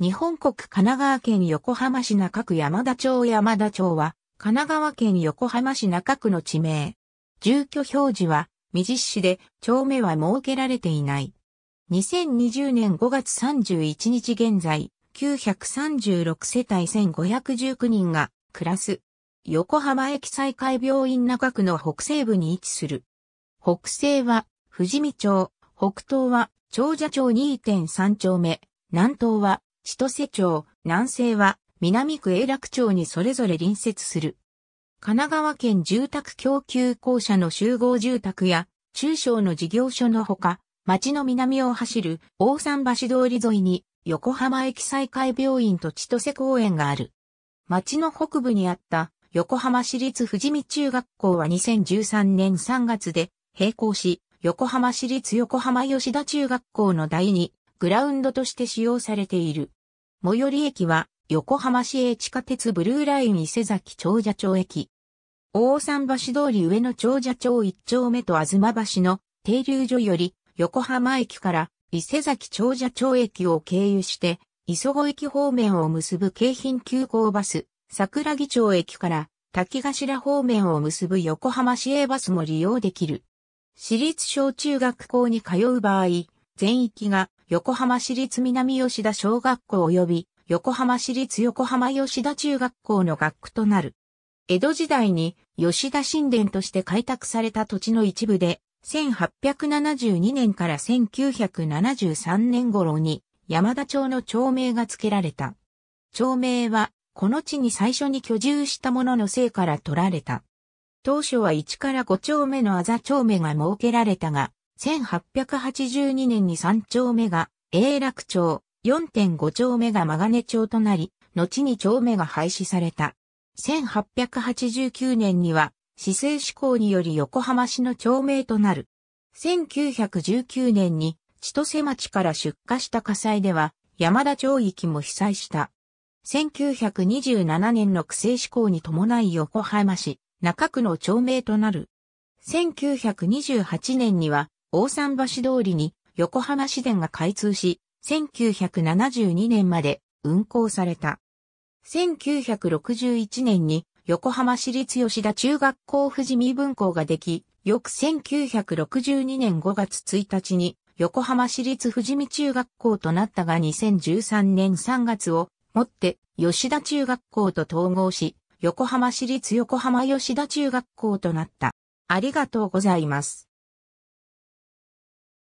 日本国神奈川県横浜市中区山田町山田町は、神奈川県横浜市中区の地名。住居表示は、未実施で、町名は設けられていない。2020年5月31日現在、936世帯1519人が暮らす。横浜駅再開病院中区の北西部に位置する。北西は富士見町、北東は長者町2.3丁目、南東は千歳町、南西は、南区永楽町にそれぞれ隣接する。神奈川県住宅供給公社の集合住宅や、中小の事業所のほか、町の南を走る大桟橋通り沿いに横浜駅再開病院と千歳公園がある。町の北部にあった横浜市立富士見中学校は2013年3月で閉校し、横浜市立横浜吉田中学校の第2グラウンドとして使用されている。最寄り駅は、横浜市営地下鉄ブルーライン伊勢崎長者町駅。大山橋通り上の長者町1丁目と東橋の停留所より横浜駅から伊勢崎長者町駅を経由して磯子駅方面を結ぶ京浜急行バス桜木町駅から滝頭方面を結ぶ横浜市営バスも利用できる。私立小中学校に通う場合、全域が横浜市立南吉田小学校及び横浜市立横浜吉田中学校の学区となる。江戸時代に吉田神殿として開拓された土地の一部で、1872年から1973年頃に山田町の町名が付けられた。町名はこの地に最初に居住した者のせいから取られた。当初は1から5丁目のあざ丁目が設けられたが、1882年に3丁目が永楽町、4.5丁目がマガネ町となり、後に丁目が廃止された。1889年には、市政施行により横浜市の町名となる。1919年に千歳町から出火した火災では、山田町域も被災した。1927年の区政施行に伴い横浜市、中区の町名となる。1928年には、大桟橋通りに横浜市電が開通し、1972年まで運行された。1961年に横浜市立吉田中学校富士見分校ができ、翌1962年5月1日に横浜市立富士見中学校となったが2013年3月をもって吉田中学校と統合し、横浜市立横浜吉田中学校となった。ありがとうございます。